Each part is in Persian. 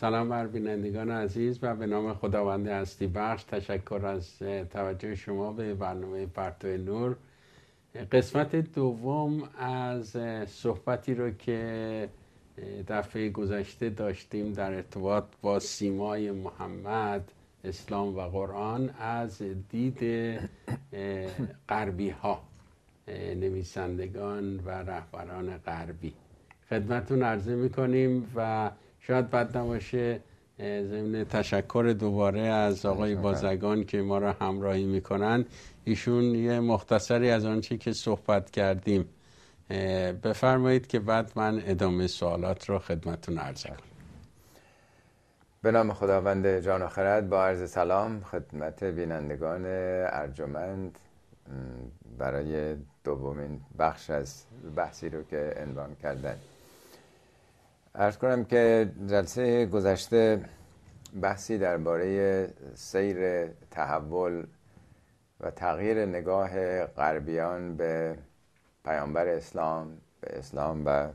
سلام بر بینندگان عزیز و به نام خداوند هستی بخش تشکر از توجه شما به برنامه پرتو نور قسمت دوم از صحبتی رو که دفعه گذشته داشتیم در ارتباط با سیمای محمد اسلام و قرآن از دید غربی ها نویسندگان و رهبران غربی خدمتون عرضه میکنیم و شاید بد نباشه ضمن تشکر دوباره از آقای بازگان که ما را همراهی میکنن ایشون یه مختصری از آنچه که صحبت کردیم بفرمایید که بعد من ادامه سوالات را خدمتون عرض کنم به نام خداوند جان آخرت با عرض سلام خدمت بینندگان ارجمند برای دومین بخش از بحثی رو که عنوان کردن ارز کنم که جلسه گذشته بحثی درباره سیر تحول و تغییر نگاه غربیان به پیامبر اسلام به اسلام و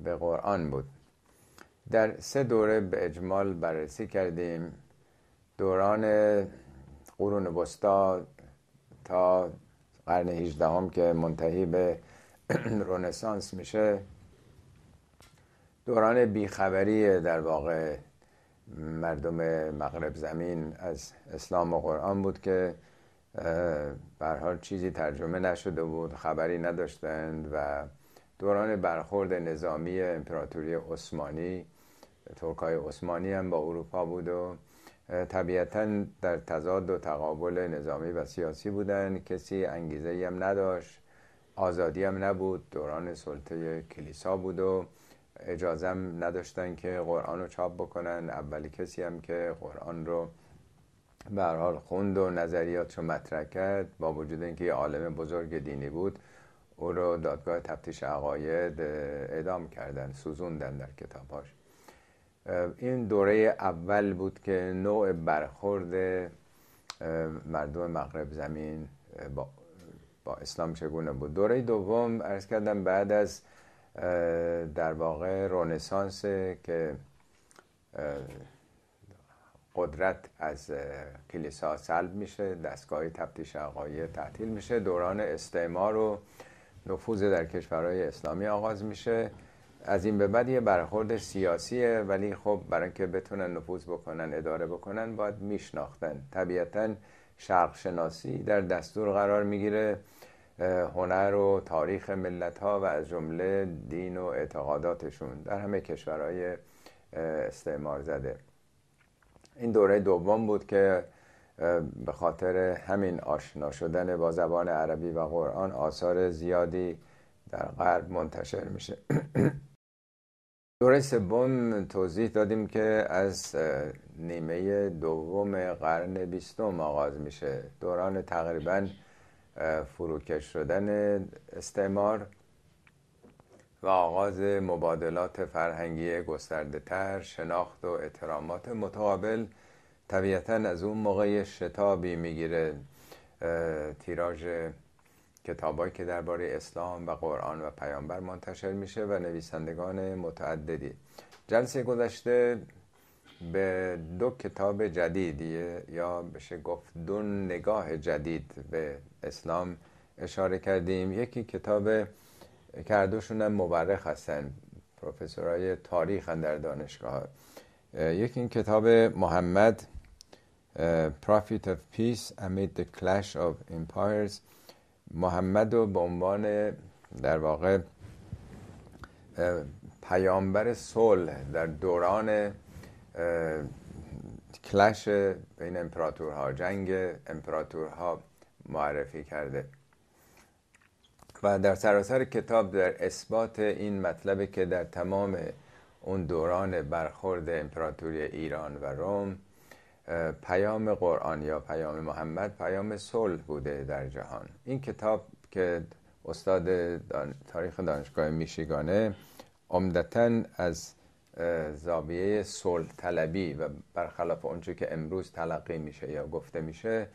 به قرآن بود در سه دوره به اجمال بررسی کردیم دوران قرون وسطا تا قرن 18 که منتهی به رونسانس میشه دوران بیخبری در واقع مردم مغرب زمین از اسلام و قرآن بود که حال چیزی ترجمه نشده بود خبری نداشتند و دوران برخورد نظامی امپراتوری عثمانی ترکای عثمانی هم با اروپا بود و طبیعتا در تضاد و تقابل نظامی و سیاسی بودند کسی انگیزه هم نداشت آزادی هم نبود دوران سلطه کلیسا بود و اجازم نداشتن که قرآن رو چاپ بکنن اولی کسی هم که قرآن رو به حال خوند و نظریات رو مطرح کرد با وجود اینکه یه عالم بزرگ دینی بود او رو دادگاه تفتیش عقاید اعدام کردن سوزوندن در کتابهاش این دوره اول بود که نوع برخورد مردم مغرب زمین با, با اسلام چگونه بود دوره دوم ارز کردم بعد از در واقع رونسانس که قدرت از کلیسا سلب میشه دستگاه تفتیش آقایی تعطیل میشه دوران استعمار و نفوذ در کشورهای اسلامی آغاز میشه از این به بعد یه برخورد سیاسیه ولی خب برای که بتونن نفوذ بکنن اداره بکنن باید میشناختن طبیعتا شرق شناسی در دستور قرار میگیره هنر و تاریخ ملت ها و از جمله دین و اعتقاداتشون در همه کشورهای استعمار زده این دوره دوم بود که به خاطر همین آشنا شدن با زبان عربی و قرآن آثار زیادی در غرب منتشر میشه دوره سوم توضیح دادیم که از نیمه دوم قرن بیستم آغاز میشه دوران تقریبا فروکش شدن استعمار و آغاز مبادلات فرهنگی گسترده تر شناخت و احترامات متقابل طبیعتا از اون موقع شتابی میگیره تیراژ کتابایی که درباره اسلام و قرآن و پیامبر منتشر میشه و نویسندگان متعددی جلسه گذشته به دو کتاب جدید یا بشه گفت دو نگاه جدید به اسلام اشاره کردیم یکی کتاب کردوشون هم مورخ هستن پروفسورای تاریخ در دانشگاه یکی این کتاب محمد Prophet of Peace Amid the Clash of Empires محمد رو به عنوان در واقع پیامبر صلح در دوران کلش بین امپراتورها جنگ امپراتورها معرفی کرده و در سراسر کتاب در اثبات این مطلب که در تمام اون دوران برخورد امپراتوری ایران و روم پیام قرآن یا پیام محمد پیام صلح بوده در جهان این کتاب که استاد تاریخ دانشگاه میشیگانه عمدتا از زاویه صلح طلبی و برخلاف اونچه که امروز تلقی میشه یا گفته میشه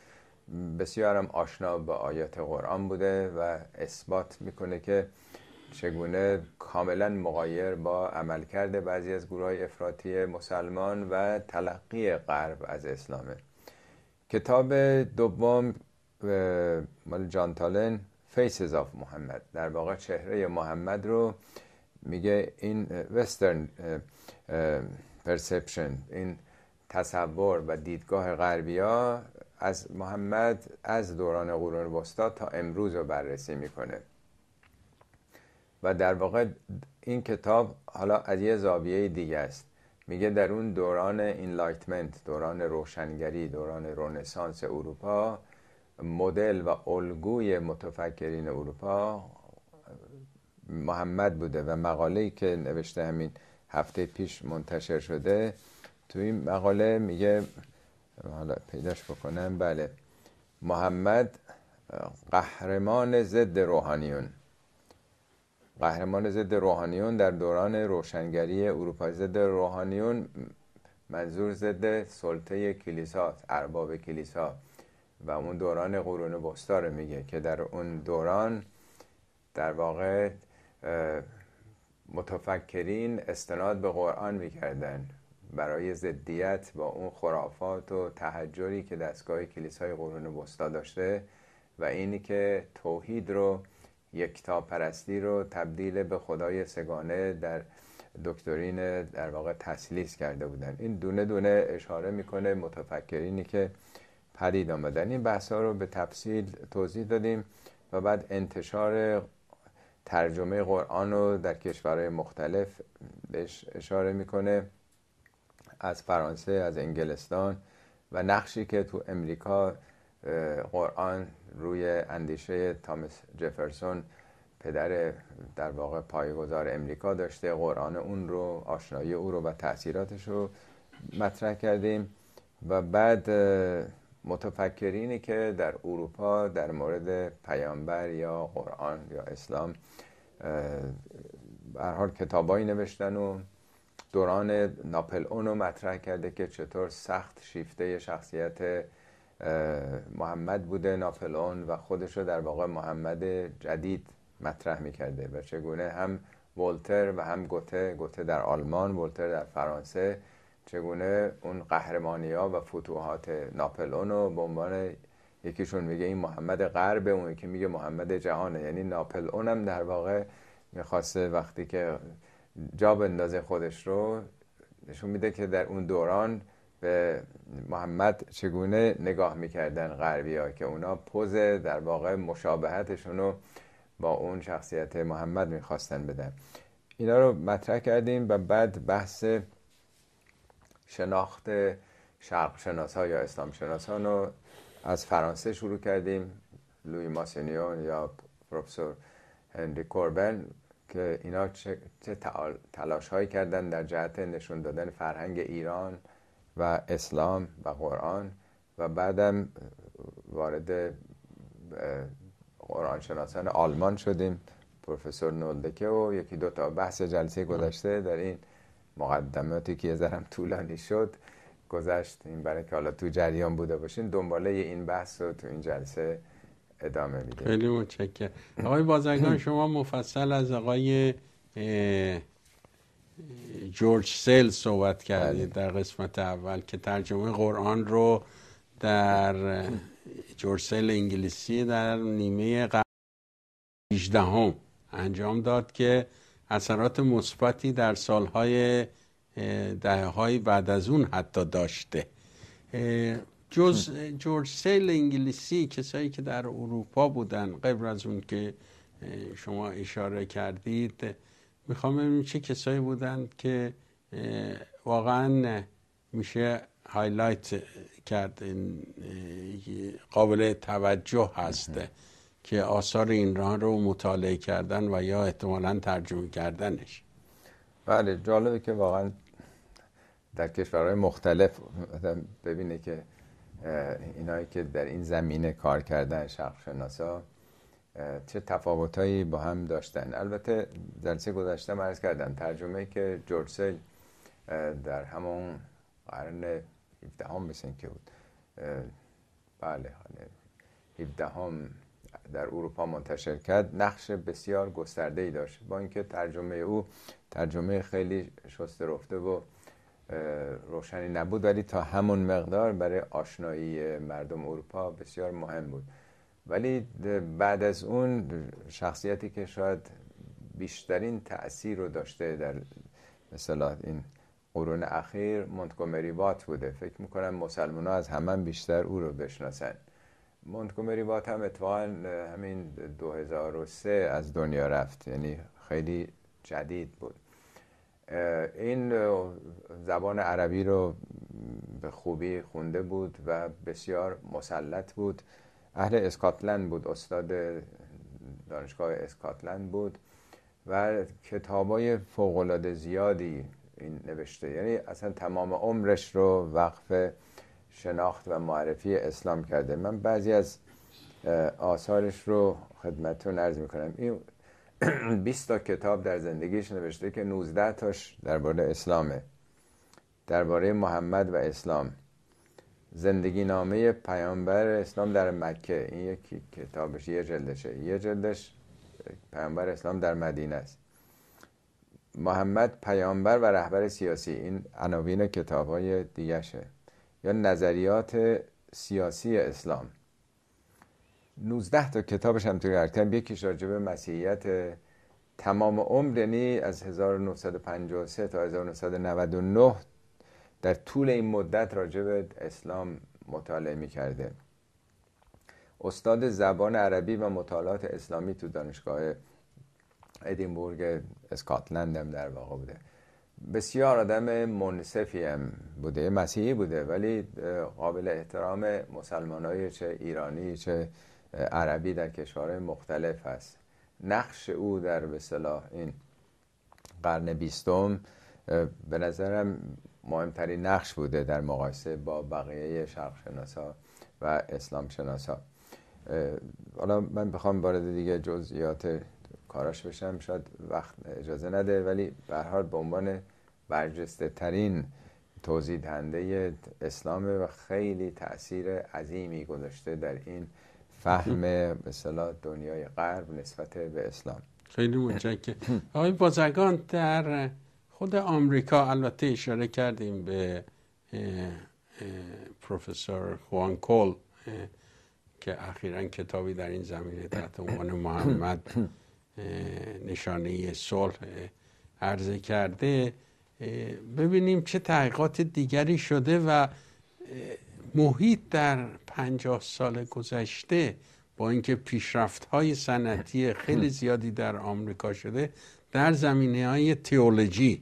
بسیارم آشنا به آیات قرآن بوده و اثبات میکنه که چگونه کاملا مغایر با عمل کرده بعضی از گروه های افراطی مسلمان و تلقی غرب از اسلامه کتاب دوم مال جان تالن فیسز اف محمد در واقع چهره محمد رو میگه این وسترن پرسپشن این تصور و دیدگاه غربیا از محمد از دوران قرون وسطا تا امروز رو بررسی میکنه و در واقع این کتاب حالا از یه زاویه دیگه است میگه در اون دوران اینلایتمنت دوران روشنگری دوران رونسانس اروپا مدل و الگوی متفکرین اروپا محمد بوده و مقاله‌ای که نوشته همین هفته پیش منتشر شده تو این مقاله میگه حالا پیداش بکنم بله محمد قهرمان ضد روحانیون قهرمان ضد روحانیون در دوران روشنگری اروپا ضد روحانیون منظور ضد سلطه کلیسا ارباب کلیسا و اون دوران قرون وسطا میگه که در اون دوران در واقع متفکرین استناد به قرآن میکردن برای ضدیت با اون خرافات و تحجری که دستگاه کلیسای قرون بستا داشته و اینی که توحید رو کتاب پرستی رو تبدیل به خدای سگانه در دکترین در واقع تسلیس کرده بودن این دونه دونه اشاره میکنه متفکرینی که پدید آمدن این بحث رو به تفصیل توضیح دادیم و بعد انتشار ترجمه قرآن رو در کشورهای مختلف بهش اشاره میکنه از فرانسه از انگلستان و نقشی که تو امریکا قرآن روی اندیشه تامس جفرسون پدر در واقع پایگذار امریکا داشته قرآن اون رو آشنایی او رو و تاثیراتش رو مطرح کردیم و بعد متفکرینی که در اروپا در مورد پیامبر یا قرآن یا اسلام به حال کتابایی نوشتن و دوران ناپل رو مطرح کرده که چطور سخت شیفته شخصیت محمد بوده ناپل اون و خودش رو در واقع محمد جدید مطرح میکرده و چگونه هم ولتر و هم گوته گوته در آلمان ولتر در فرانسه چگونه اون قهرمانی ها و فتوحات ناپلون رو به عنوان یکیشون میگه این محمد غرب اون که میگه محمد جهانه یعنی ناپلئون هم در واقع میخواسته وقتی که جا بندازه خودش رو نشون میده که در اون دوران به محمد چگونه نگاه میکردن غربی ها که اونا پوز در واقع مشابهتشون رو با اون شخصیت محمد میخواستن بدن اینا رو مطرح کردیم و بعد بحث شناخت شرق شناس ها یا اسلام ها رو از فرانسه شروع کردیم لوی ماسینیون یا پروفسور هنری کوربن که اینا چه, تلاش هایی کردن در جهت نشون دادن فرهنگ ایران و اسلام و قرآن و بعدم وارد قرآن شناسان آلمان شدیم پروفسور نولدکه و یکی دو تا بحث جلسه گذشته در این مقدماتی که یه طولانی شد گذشت این برای که حالا تو جریان بوده باشین دنباله این بحث رو تو این جلسه ادامه میدیم خیلی متشکرم آقای بازرگان شما مفصل از آقای جورج سیل صحبت کردید بله. در قسمت اول که ترجمه قرآن رو در جورج سیل انگلیسی در نیمه قرن 18 انجام داد که اثرات مثبتی در سالهای دهه های بعد از اون حتی داشته جز جورج سیل انگلیسی کسایی که در اروپا بودن قبل از اون که شما اشاره کردید میخوام ببینیم چه کسایی بودن که واقعا میشه هایلایت کرد قابل توجه هسته که آثار را رو مطالعه کردن و یا احتمالا ترجمه کردنش بله جالبه که واقعا در کشورهای مختلف ببینه که اینایی که در این زمینه کار کردن شخص شناسا چه تفاوتایی با هم داشتن البته سه گذشته مرز کردم ترجمه که جورج در همون قرن 17 هم که بود بله 17 هم در اروپا منتشر کرد نقش بسیار گسترده ای داشت با اینکه ترجمه او ترجمه خیلی شسته رفته و روشنی نبود ولی تا همون مقدار برای آشنایی مردم اروپا بسیار مهم بود ولی بعد از اون شخصیتی که شاید بیشترین تاثیر رو داشته در مثلا این قرون اخیر منتگومری بات بوده فکر میکنم مسلمان از همه بیشتر او رو بشناسند مونتگومری بات هم اتفاقا همین 2003 از دنیا رفت یعنی خیلی جدید بود این زبان عربی رو به خوبی خونده بود و بسیار مسلط بود اهل اسکاتلند بود استاد دانشگاه اسکاتلند بود و کتابای فوقالعاده زیادی این نوشته یعنی اصلا تمام عمرش رو وقف شناخت و معرفی اسلام کرده من بعضی از آثارش رو خدمتون عرض میکنم این 20 تا کتاب در زندگیش نوشته که 19 تاش درباره اسلامه درباره محمد و اسلام زندگی نامه پیامبر اسلام در مکه این یکی کتابش یه جلدشه یه جلدش پیامبر اسلام در مدینه است محمد پیامبر و رهبر سیاسی این عناوین کتاب های شه یا نظریات سیاسی اسلام 19 تا کتابش هم توی ارکان یکیش راجع مسیحیت تمام عمر یعنی از 1953 تا 1999 در طول این مدت راجع اسلام مطالعه می کرده استاد زبان عربی و مطالعات اسلامی تو دانشگاه ادینبورگ اسکاتلند هم در واقع بوده بسیار آدم منصفی هم بوده مسیحی بوده ولی قابل احترام مسلمان های چه ایرانی چه عربی در کشور مختلف هست نقش او در به این قرن بیستم به نظرم مهمترین نقش بوده در مقایسه با بقیه شرق شناسا و اسلام شناسا حالا من بخوام وارد دیگه جزئیات کاراش بشم شاید وقت اجازه نده ولی به حال به عنوان برجسته ترین توضیح دهنده اسلام و خیلی تاثیر عظیمی گذاشته در این فهم مثلا دنیای غرب نسبت به اسلام خیلی متشکرم آقای بازگان در خود آمریکا البته اشاره کردیم به پروفسور خوان کول که اخیرا کتابی در این زمینه تحت عنوان محمد نشانه صلح عرضه کرده ببینیم چه تحقیقات دیگری شده و محیط در پنجاه سال گذشته با اینکه پیشرفت های صنعتی خیلی زیادی در آمریکا شده در زمینه های تئولوژی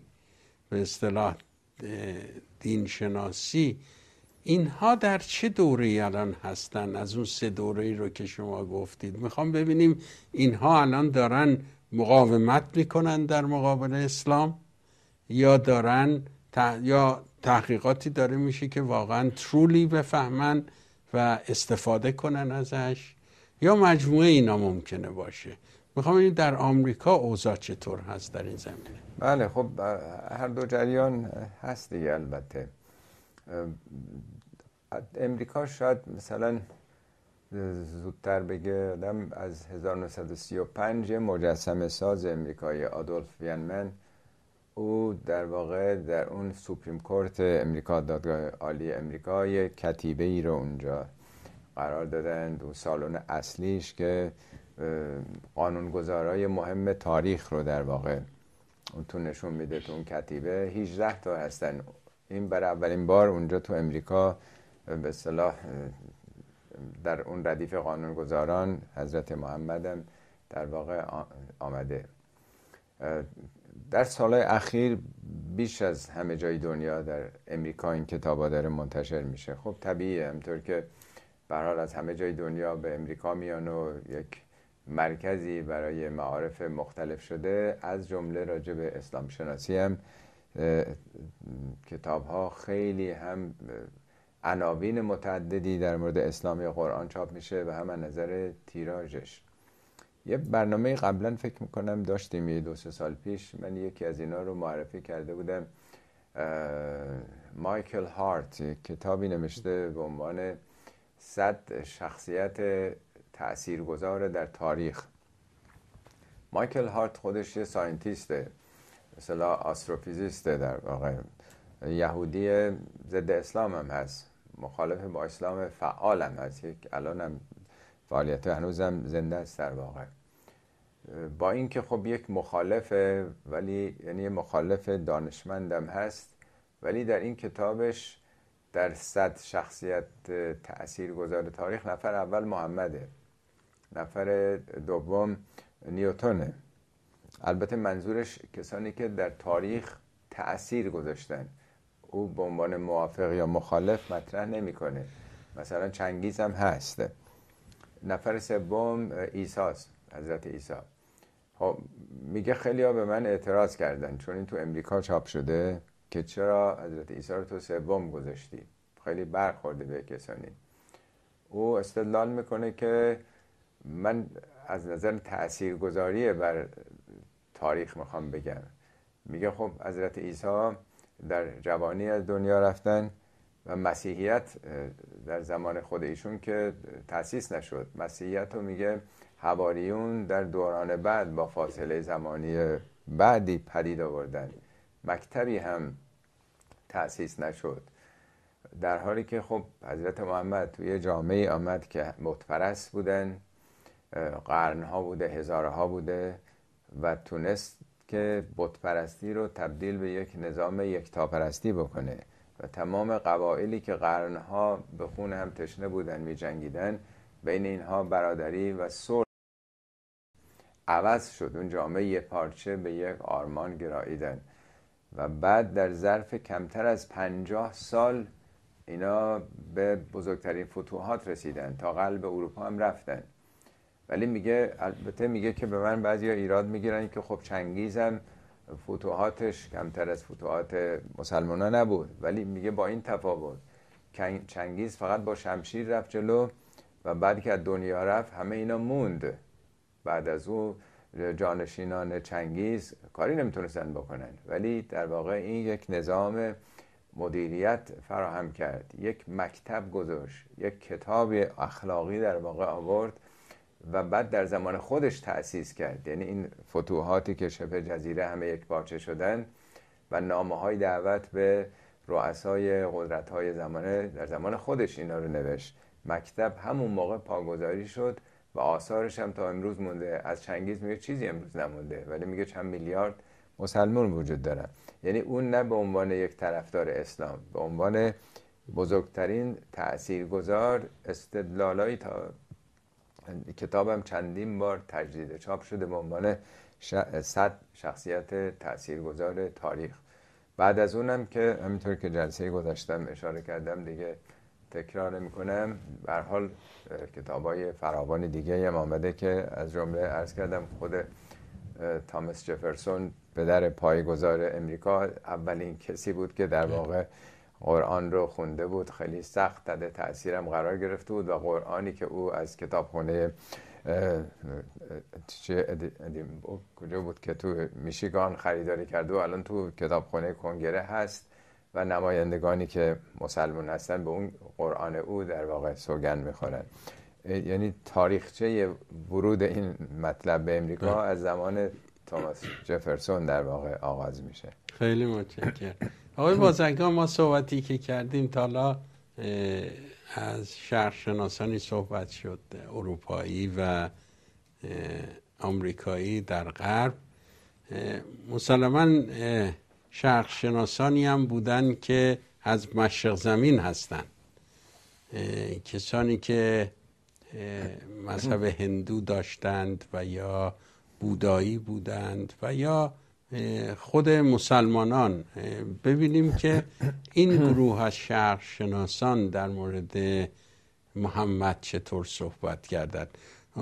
به اصطلاح دینشناسی اینها در چه دوره الان هستن از اون سه دوره رو که شما گفتید میخوام ببینیم اینها الان دارن مقاومت میکنن در مقابل اسلام یا دارن یا تحقیقاتی داره میشه که واقعا ترولی بفهمن و استفاده کنن ازش یا مجموعه اینا ممکنه باشه میخوام این در آمریکا اوضاع چطور هست در این زمینه بله خب هر دو جریان هست دیگه البته امریکا شاید مثلا زودتر بگه آدم از 1935 مجسم ساز امریکای آدولف وینمن او در واقع در اون سوپریم کورت امریکا دادگاه عالی امریکا یه کتیبه ای رو اونجا قرار دادن دو سالن اصلیش که قانونگذارای مهم تاریخ رو در واقع اون تو نشون میده تو اون کتیبه 18 تا هستن این برای اولین بار اونجا تو امریکا به صلاح در اون ردیف قانونگذاران حضرت محمدم در واقع آمده در سالهای اخیر بیش از همه جای دنیا در امریکا این کتاب داره منتشر میشه خب طبیعیه همطور که برحال از همه جای دنیا به امریکا میان و یک مرکزی برای معارف مختلف شده از جمله راجع به اسلام شناسی هم کتاب ها خیلی هم عناوین متعددی در مورد اسلام یا قرآن چاپ میشه و هم نظر تیراژش یه برنامه قبلا فکر میکنم داشتیم یه دو سه سال پیش من یکی از اینا رو معرفی کرده بودم مایکل هارت کتابی نوشته به عنوان صد شخصیت تاثیرگذار در تاریخ مایکل هارت خودش یه ساینتیسته مثلا آستروفیزیسته در واقع یهودی ضد اسلام هم هست مخالف با اسلام فعالم از یک الانم فعالیت هنوزم زنده است در واقع با اینکه خب یک مخالفه ولی یعنی مخالف دانشمندم هست ولی در این کتابش در صد شخصیت تأثیر گذار تاریخ نفر اول محمده نفر دوم نیوتونه البته منظورش کسانی که در تاریخ تأثیر گذاشتن او به عنوان موافق یا مخالف مطرح نمیکنه مثلا چنگیز هم هست نفر سوم ایساست حضرت ایسا خب میگه خیلی ها به من اعتراض کردن چون این تو امریکا چاپ شده که چرا حضرت عیسی رو تو سوم گذاشتی خیلی برخورده به کسانی او استدلال میکنه که من از نظر تاثیرگذاری بر تاریخ میخوام بگم میگه خب حضرت عیسی در جوانی از دنیا رفتن و مسیحیت در زمان خود ایشون که تاسیس نشد مسیحیت رو میگه حواریون در دوران بعد با فاصله زمانی بعدی پدید آوردن مکتبی هم تاسیس نشد در حالی که خب حضرت محمد توی جامعه آمد که متفرس بودن قرنها بوده هزارها بوده و تونست که بتپرستی رو تبدیل به یک نظام یکتاپرستی بکنه و تمام قبایلی که قرنها به خون هم تشنه بودن می جنگیدن بین اینها برادری و صلح عوض شد اون جامعه یه پارچه به یک آرمان گراییدن و بعد در ظرف کمتر از پنجاه سال اینا به بزرگترین فتوحات رسیدن تا قلب اروپا هم رفتن ولی میگه البته میگه که به من بعضی ها ایراد میگیرن که خب چنگیز فتوحاتش کمتر از فتوحات مسلمان ها نبود ولی میگه با این تفاوت چنگیز فقط با شمشیر رفت جلو و بعد که از دنیا رفت همه اینا موند بعد از او جانشینان چنگیز کاری نمیتونستن بکنن ولی در واقع این یک نظام مدیریت فراهم کرد یک مکتب گذاشت یک کتاب اخلاقی در واقع آورد و بعد در زمان خودش تأسیس کرد یعنی این فتوحاتی که شبه جزیره همه یک باچه شدن و نامه های دعوت به رؤسای قدرت های زمانه در زمان خودش اینا رو نوشت مکتب همون موقع پاگذاری شد و آثارش هم تا امروز مونده از چنگیز میگه چیزی امروز نمونده ولی میگه چند میلیارد مسلمان وجود دارن یعنی اون نه به عنوان یک طرفدار اسلام به عنوان بزرگترین گذار استدلالایی تا کتابم چندین بار تجدید چاپ شده به عنوان صد شخصیت تاثیرگذار تاریخ بعد از اونم که همینطور که جلسه گذاشتم اشاره کردم دیگه تکرار میکنم به حال کتاب های فراوان دیگه هم آمده که از جمله ارز کردم خود تامس جفرسون پدر پایگذار امریکا اولین کسی بود که در واقع قرآن رو خونده بود خیلی سخت تد تاثیرم قرار گرفته بود و قرآنی که او از کتابخونه کجا بود که تو میشیگان خریداری کرده و الان تو کتابخونه کنگره هست و نمایندگانی که مسلمان هستن به اون قرآن او در واقع سوگن میخورن یعنی تاریخچه ورود این مطلب به امریکا از زمان توماس جفرسون در واقع آغاز میشه خیلی متشکرم آقای بازرگان ما صحبتی که کردیم تا از شهرشناسانی صحبت شد اروپایی و آمریکایی در غرب مسلما شهرشناسانی هم بودن که از مشرق زمین هستند کسانی که مذهب هندو داشتند و یا بودایی بودند و یا خود مسلمانان ببینیم که این گروه از شناسان در مورد محمد چطور صحبت کردند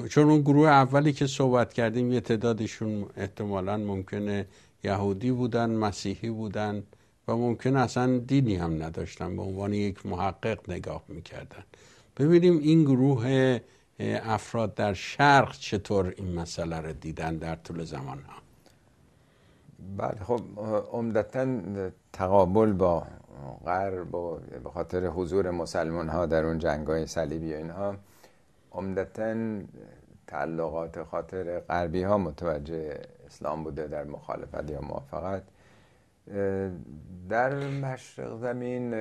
چون اون گروه اولی که صحبت کردیم یه تعدادشون احتمالا ممکنه یهودی بودن مسیحی بودن و ممکن اصلا دینی هم نداشتن به عنوان یک محقق نگاه میکردن ببینیم این گروه افراد در شرق چطور این مسئله رو دیدن در طول زمان بله خب عمدتا تقابل با غرب و به خاطر حضور مسلمان ها در اون جنگ های صلیبی و اینها عمدتا تعلقات خاطر غربی ها متوجه اسلام بوده در مخالفت یا موافقت در مشرق زمین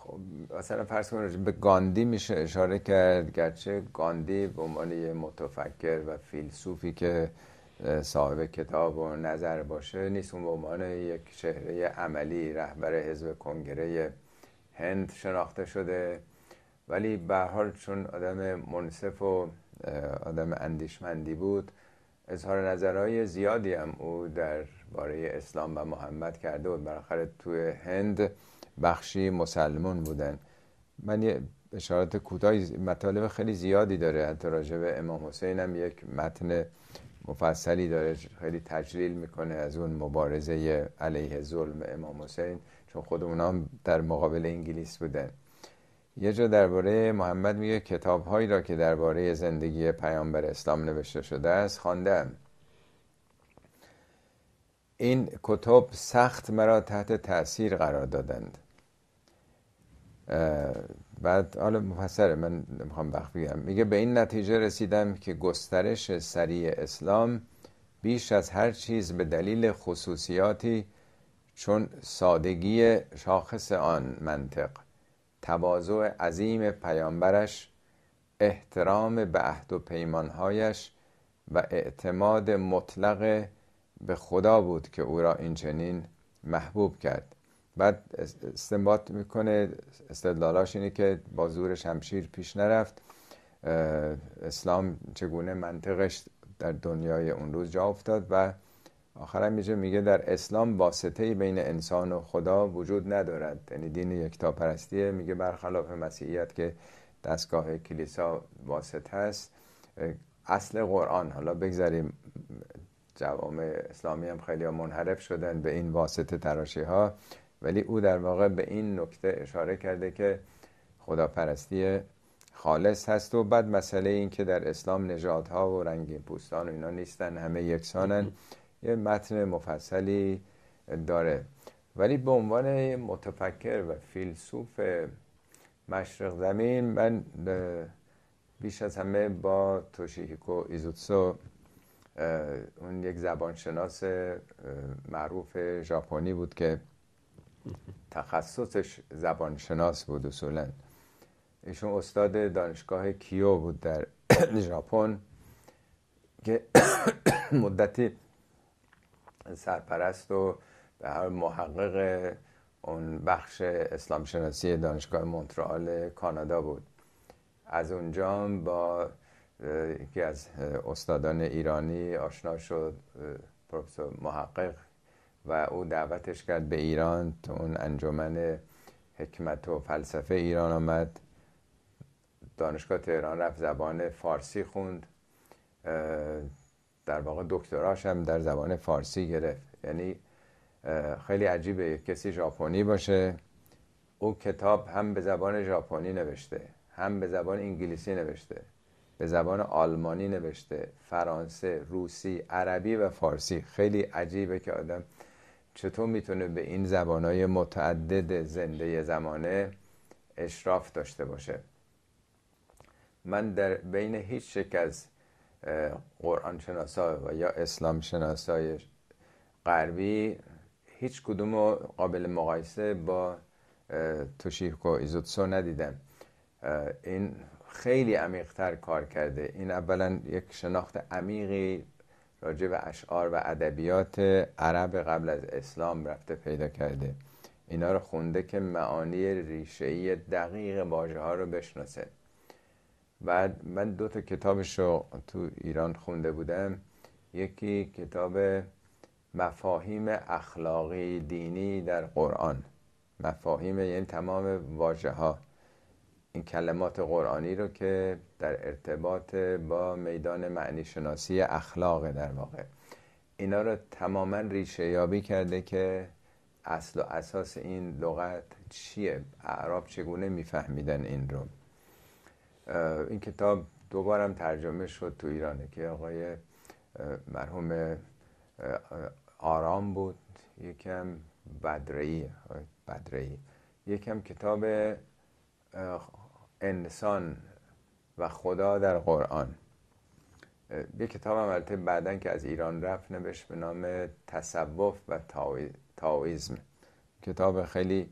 خب مثلا فرض کنید به گاندی میشه اشاره کرد گرچه گاندی به عنوان متفکر و فیلسوفی که صاحب کتاب و نظر باشه نیست اون به عنوان یک چهره عملی رهبر حزب کنگره هند شناخته شده ولی به حال چون آدم منصف و آدم اندیشمندی بود اظهار نظرهای زیادی هم او در باره اسلام و محمد کرده بود بالاخره توی هند بخشی مسلمان بودن من یه اشارات کوتاهی مطالب خیلی زیادی داره حتی راجع به امام حسین هم یک متن مفصلی داره خیلی تجلیل میکنه از اون مبارزه علیه ظلم امام حسین چون خود اونا هم در مقابل انگلیس بودن یه جا درباره محمد میگه هایی را که درباره زندگی پیامبر اسلام نوشته شده است خواندم این کتب سخت مرا تحت تاثیر قرار دادند بعد حالا مفسره من میخوام وقت بگم میگه به این نتیجه رسیدم که گسترش سریع اسلام بیش از هر چیز به دلیل خصوصیاتی چون سادگی شاخص آن منطق تواضع عظیم پیامبرش احترام به عهد و پیمانهایش و اعتماد مطلق به خدا بود که او را این چنین محبوب کرد بعد استنباط میکنه استدلالاش اینه که با زور شمشیر پیش نرفت اسلام چگونه منطقش در دنیای اون روز جا افتاد و آخر میشه میگه در اسلام واسطه بین انسان و خدا وجود ندارد یعنی دین یکتاپرستیه میگه برخلاف مسیحیت که دستگاه کلیسا واسطه است اصل قرآن حالا بگذاریم جوامع اسلامی هم خیلی منحرف شدن به این واسطه تراشی ها ولی او در واقع به این نکته اشاره کرده که خداپرستی خالص هست و بعد مسئله این که در اسلام نژادها و رنگین پوستان و اینا نیستن همه یکسانن یه متن مفصلی داره ولی به عنوان متفکر و فیلسوف مشرق زمین من بیش از همه با توشیهیکو ایزوتسو اون یک زبانشناس معروف ژاپنی بود که تخصصش زبانشناس بود اصولا ایشون استاد دانشگاه کیو بود در ژاپن که مدتی سرپرست و به هر محقق اون بخش اسلام شناسی دانشگاه مونترال کانادا بود از اونجا با یکی از استادان ایرانی آشنا شد پروفسور محقق و او دعوتش کرد به ایران تو اون انجمن حکمت و فلسفه ایران آمد دانشگاه تهران رفت زبان فارسی خوند در واقع دکتراش هم در زبان فارسی گرفت یعنی خیلی عجیبه کسی ژاپنی باشه او کتاب هم به زبان ژاپنی نوشته هم به زبان انگلیسی نوشته به زبان آلمانی نوشته فرانسه روسی عربی و فارسی خیلی عجیبه که آدم چطور میتونه به این زبانهای متعدد زنده زمانه اشراف داشته باشه من در بین هیچ شک از قرآن و یا اسلام غربی هیچ کدوم قابل مقایسه با و ایزوتسو ندیدم این خیلی عمیقتر کار کرده این اولا یک شناخت عمیقی راجع به اشعار و ادبیات عرب قبل از اسلام رفته پیدا کرده اینا رو خونده که معانی ای دقیق واژه ها رو بشناسه بعد من دو تا کتابش رو تو ایران خونده بودم یکی کتاب مفاهیم اخلاقی دینی در قرآن مفاهیم یعنی تمام واژه ها این کلمات قرآنی رو که در ارتباط با میدان معنی شناسی اخلاق در واقع اینا رو تماما ریشه یابی کرده که اصل و اساس این لغت چیه اعراب چگونه میفهمیدن این رو این کتاب دوبارم ترجمه شد تو ایرانه که آقای مرحوم آرام بود یکم بدرهی بدرعی یکم کتاب انسان و خدا در قرآن یه کتاب هم البته بعدا که از ایران رفت نوشت به نام تصوف و تاویزم کتاب خیلی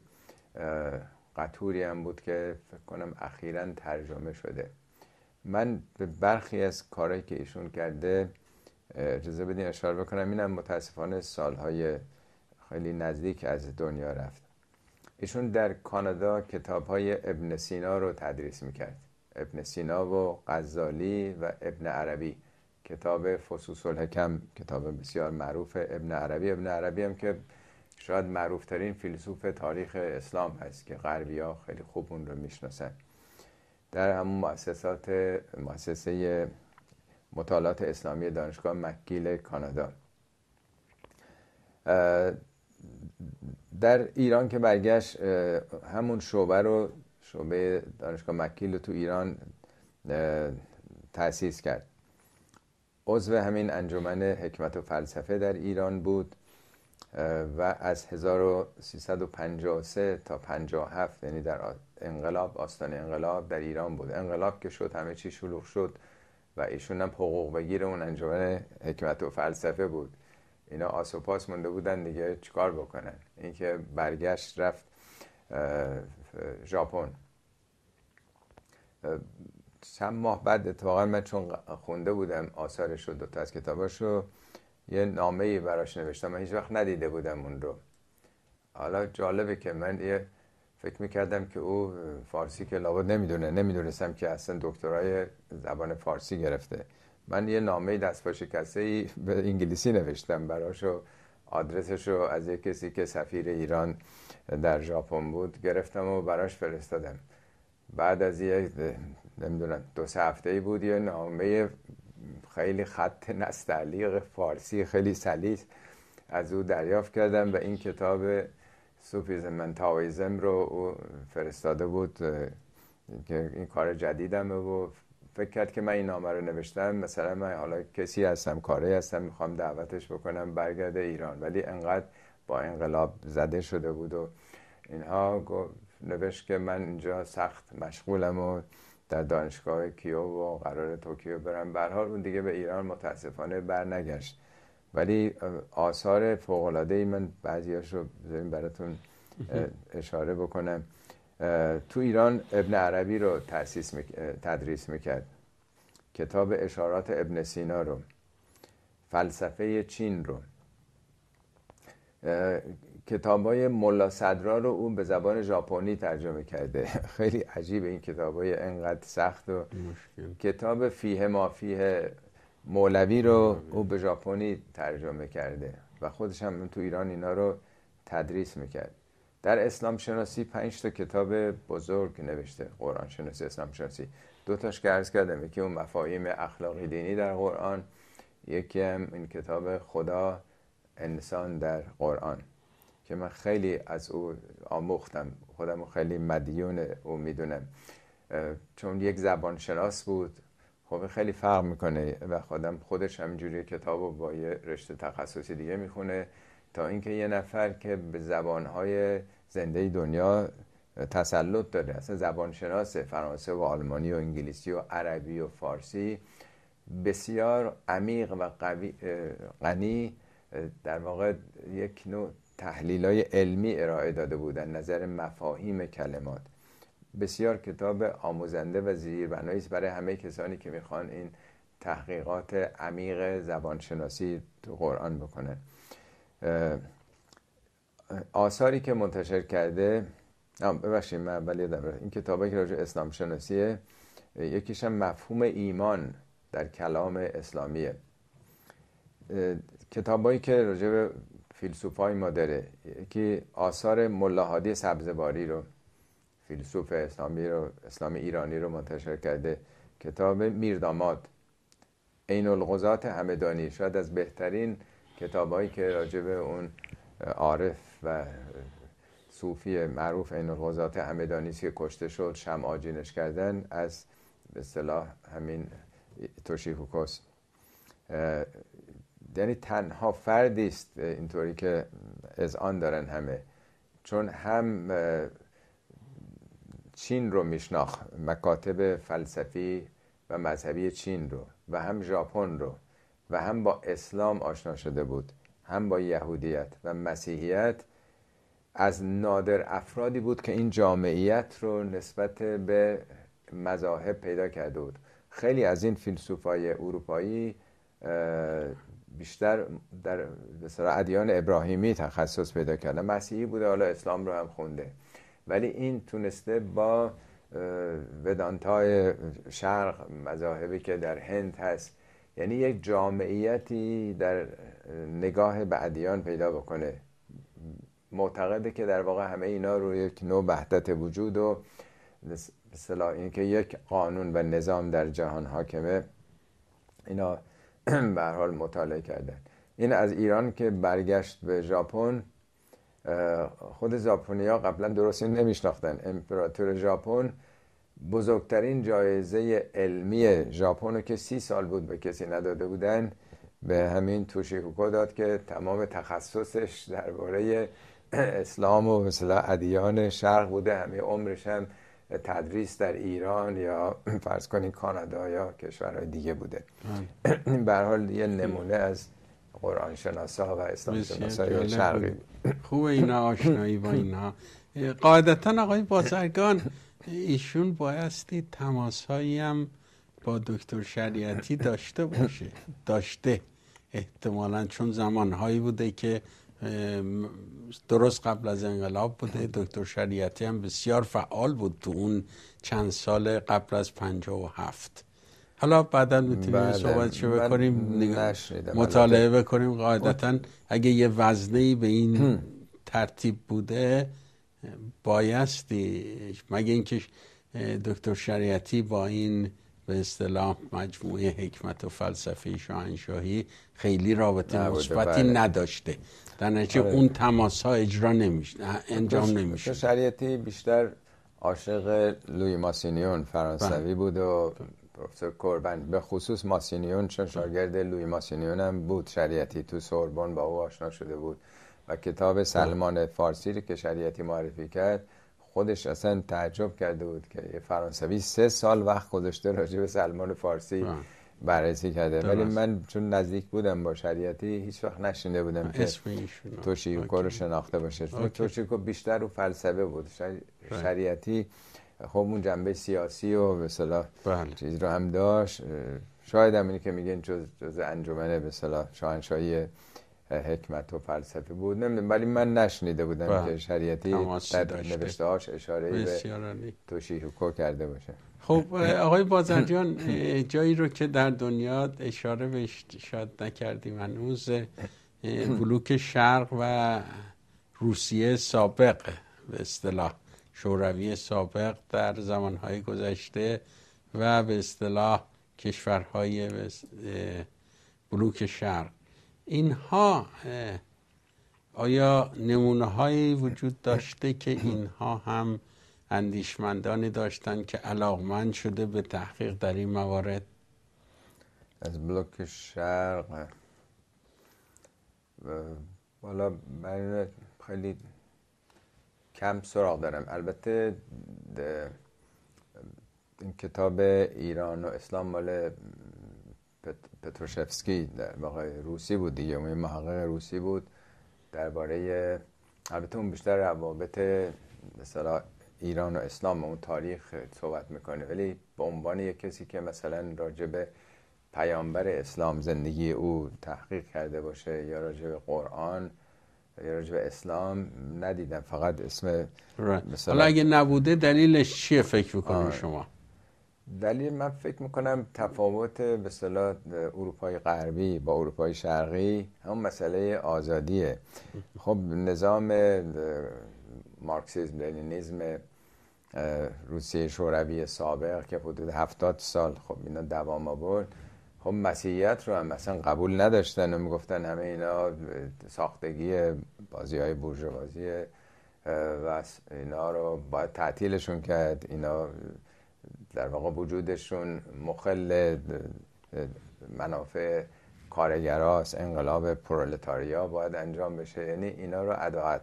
قطوری هم بود که فکر کنم اخیرا ترجمه شده من به برخی از کارهایی که ایشون کرده اجازه بدین اشاره بکنم اینم متاسفانه سالهای خیلی نزدیک از دنیا رفت ایشون در کانادا کتاب های ابن سینا رو تدریس میکرد ابن سینا و غزالی و ابن عربی کتاب فصوص الحکم کتاب بسیار معروف ابن عربی ابن عربی هم که شاید ترین فیلسوف تاریخ اسلام هست که غربی ها خیلی خوب اون رو میشناسن در همون مؤسسات مؤسسه مطالعات اسلامی دانشگاه مکیل کانادا در ایران که برگشت همون شعبه رو شعبه دانشگاه مکیل رو تو ایران تأسیس کرد عضو همین انجمن حکمت و فلسفه در ایران بود و از 1353 تا 57 یعنی در انقلاب آستان انقلاب در ایران بود انقلاب که شد همه چی شلوغ شد و ایشون هم حقوق بگیر اون انجمن حکمت و فلسفه بود اینا آسوپاس مونده بودن دیگه چیکار بکنن اینکه برگشت رفت ژاپن چند ماه بعد اتفاقا من چون خونده بودم آثارش رو دوتا از کتاباش رو یه نامه ای براش نوشتم من هیچ وقت ندیده بودم اون رو حالا جالبه که من یه فکر میکردم که او فارسی که لابد نمیدونه نمیدونستم که اصلا دکترای زبان فارسی گرفته من یه نامه دست پا به انگلیسی نوشتم براش و آدرسش رو از یه کسی که سفیر ایران در ژاپن بود گرفتم و براش فرستادم بعد از یه نمیدونم دو سه هفته ای بود یه نامه خیلی خط نستعلیق فارسی خیلی سلیس از او دریافت کردم و این کتاب سوفیزم من رو او فرستاده بود که این کار جدیدمه و فکر کرد که من این نامه رو نوشتم مثلا من حالا کسی هستم کاری هستم میخوام دعوتش بکنم برگرده ایران ولی انقدر با انقلاب زده شده بود و اینها نوشت که من اینجا سخت مشغولم و در دانشگاه کیو و قرار توکیو برم برحال اون دیگه به ایران متاسفانه بر نگشت ولی آثار فوقلاده ای من بعضیاش رو بذاریم براتون اشاره بکنم تو ایران ابن عربی رو تدریس میکرد کتاب اشارات ابن سینا رو فلسفه چین رو کتاب های ملا صدرا رو اون به زبان ژاپنی ترجمه کرده خیلی عجیب این کتاب های انقدر سخت و مشکل. کتاب فیه مافیه مولوی رو او به ژاپنی ترجمه کرده و خودش هم تو ایران اینا رو تدریس میکرد در اسلام شناسی پنج تا کتاب بزرگ نوشته قرآن شناسی اسلام شناسی دو تاش که عرض کردم یکی اون مفاهیم اخلاقی دینی در قرآن یکی هم این کتاب خدا انسان در قرآن که من خیلی از او آموختم خودم خیلی مدیون او میدونم چون یک زبان شناس بود خب خیلی فرق میکنه و خودم خودش همینجوری کتاب با یه رشته تخصصی دیگه میخونه تا اینکه یه نفر که به زبانهای زنده دنیا تسلط داده اصلا زبانشناس فرانسه و آلمانی و انگلیسی و عربی و فارسی بسیار عمیق و غنی در واقع یک نوع تحلیل های علمی ارائه داده بودن نظر مفاهیم کلمات بسیار کتاب آموزنده و زیربنایی است برای همه کسانی که میخوان این تحقیقات عمیق زبانشناسی تو قرآن بکنه. آثاری که منتشر کرده ببخشید من اول یادم این کتابه که راجع اسلام شناسیه یکیش هم مفهوم ایمان در کلام اسلامیه کتابایی که راجع به فیلسوفای ما داره یکی آثار ملاحادی سبزباری رو فیلسوف اسلامی رو اسلام ایرانی رو منتشر کرده کتاب میرداماد عین الغزات همدانی شاید از بهترین کتابایی که راجع به اون عارف و صوفی معروف این الحضات همدانیست که کشته شد شم آجینش کردن از به صلاح همین توشیفوکوس یعنی تنها فردی است اینطوری که از آن دارن همه چون هم چین رو میشناخت مکاتب فلسفی و مذهبی چین رو و هم ژاپن رو و هم با اسلام آشنا شده بود هم با یهودیت و مسیحیت از نادر افرادی بود که این جامعیت رو نسبت به مذاهب پیدا کرده بود خیلی از این فیلسوفای اروپایی بیشتر در مثلا ادیان ابراهیمی تخصص پیدا کرده مسیحی بوده حالا اسلام رو هم خونده ولی این تونسته با ودانتای شرق مذاهبی که در هند هست یعنی یک جامعیتی در نگاه به ادیان پیدا بکنه معتقده که در واقع همه اینا رو یک نوع وحدت وجود و مثلا اینکه یک قانون و نظام در جهان حاکمه اینا به حال مطالعه کردن این از ایران که برگشت به ژاپن خود ژاپنیا قبلا درست نمیشناختن امپراتور ژاپن بزرگترین جایزه علمی ژاپن رو که سی سال بود به کسی نداده بودن به همین توشیکوکو داد که تمام تخصصش درباره اسلام و مثلا ادیان شرق بوده همه عمرش هم تدریس در ایران یا فرض کنید کانادا یا کشورهای دیگه بوده بله. به حال یه نمونه از قرآن شناسا و اسلام شناسا شرقی خوب اینا آشنایی با اینا قاعدتا آقای بازرگان ایشون بایستی تماس هم با دکتر شریعتی داشته باشه داشته احتمالا چون زمانهایی بوده که درست قبل از انقلاب بوده دکتر شریعتی هم بسیار فعال بود تو اون چند سال قبل از 57 حالا بعدا میتونیم صحبت بکنیم مطالعه بکنیم قاعدتا اگه یه وزنی به این ترتیب بوده بایستی مگه اینکه دکتر شریعتی با این به اصطلاح مجموعه حکمت و فلسفه شاهنشاهی خیلی رابطه مثبتی بله. نداشته در نتیجه آره. اون تماس ها اجرا نمیشه خب، انجام نمیشه شریعتی بیشتر عاشق لوی ماسینیون فرانسوی بله. بود و پروفسور کوربن به خصوص ماسینیون چون شاگرد لوی ماسینیون هم بود شریعتی تو سوربن با او آشنا شده بود و کتاب بله. سلمان فارسی که شریعتی معرفی کرد خودش اصلا تعجب کرده بود که یه فرانسوی سه سال وقت گذاشته راجع سلمان فارسی بررسی کرده ولی من چون نزدیک بودم با شریعتی هیچ وقت نشینده بودم که توشیکو رو شناخته باشه چون توشیکو بیشتر رو فلسفه بود شریعتی خب اون جنبه سیاسی و به صلاح بله. چیز رو هم داشت شاید هم که میگن جز, جز انجمن به صلاح شاهنشاهی حکمت و فلسفه بود نمیدونم ولی من نشنیده بودم بله. که شریعتی در نوشته هاش اشاره به توشیح کو کرده باشه خب آقای بازرگان جایی رو که در دنیا اشاره بهش شاد نکردیم هنوز بلوک شرق و روسیه سابق به اصطلاح شوروی سابق در زمانهای گذشته و به اصطلاح کشورهای بلوک شرق اینها آیا نمونه هایی وجود داشته که اینها هم اندیشمندانی داشتن که علاقمند شده به تحقیق در این موارد از بلوک شرق والا من خیلی کم سراغ دارم البته این کتاب ایران و اسلام مال پتروشفسکی در واقع روسی بود دیگه اون محقق روسی بود درباره البته اون بیشتر روابط مثلا ایران و اسلام اون تاریخ صحبت میکنه ولی به عنوان یک کسی که مثلا راجع به پیامبر اسلام زندگی او تحقیق کرده باشه یا راجع به قرآن یا راجع به اسلام ندیدم فقط اسم مثلا حالا اگه نبوده دلیلش چیه فکر میکنی شما ولی من فکر میکنم تفاوت به صلاح اروپای غربی با اروپای شرقی هم مسئله آزادیه خب نظام مارکسیزم لنینیزم روسیه شوروی سابق که حدود هفتاد سال خب اینا دوام آورد خب مسیحیت رو هم مثلا قبول نداشتن و میگفتن همه اینا ساختگی بازی های بازیه و اینا رو باید تعطیلشون کرد اینا در واقع وجودشون مخل منافع کارگراس انقلاب پرولتاریا باید انجام بشه یعنی اینا رو ادا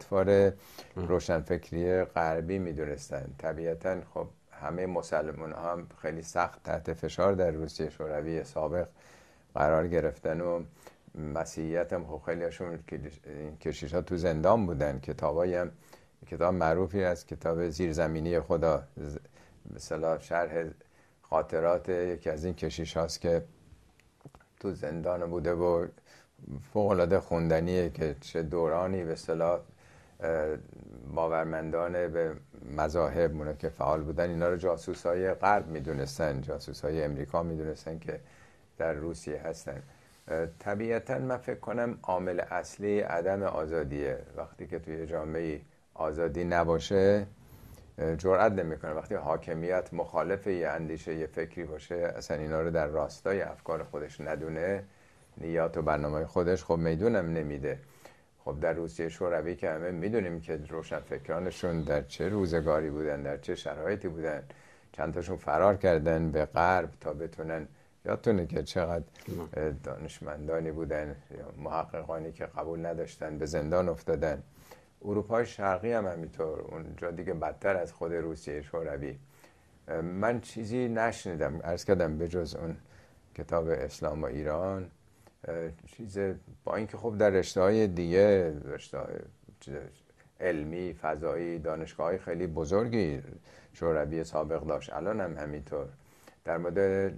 روشنفکری غربی میدونستن طبیعتا خب همه مسلمان هم خیلی سخت تحت فشار در روسیه شوروی سابق قرار گرفتن و مسیحیت هم خب خیلیشون کشیش ها تو زندان بودن کتاب هم کتاب معروفی از کتاب زیرزمینی خدا مثلا شرح خاطرات یکی از این کشیش هاست که تو زندان بوده و فوقلاده خوندنیه که چه دورانی به صلاح باورمندان به مذاهب مونه که فعال بودن اینا رو جاسوس های غرب میدونستن جاسوس های امریکا میدونستن که در روسیه هستن طبیعتا من فکر کنم عامل اصلی عدم آزادیه وقتی که توی جامعه آزادی نباشه جرأت نمیکنه وقتی حاکمیت مخالف یه اندیشه یه فکری باشه اصلا اینا رو در راستای افکار خودش ندونه نیات و برنامه خودش خب میدونم نمیده خب در روسیه شوروی که همه میدونیم که روشنفکرانشون در چه روزگاری بودن در چه شرایطی بودن چند تاشون فرار کردن به غرب تا بتونن یادتونه که چقدر دانشمندانی بودن محققانی که قبول نداشتن به زندان افتادن اروپای شرقی هم همینطور اونجا دیگه بدتر از خود روسیه شوروی من چیزی نشنیدم ارز کردم به جز اون کتاب اسلام و ایران چیز با اینکه خب در رشته های دیگه رشته علمی فضایی دانشگاه های خیلی بزرگی شوروی سابق داشت الان هم همینطور در مورد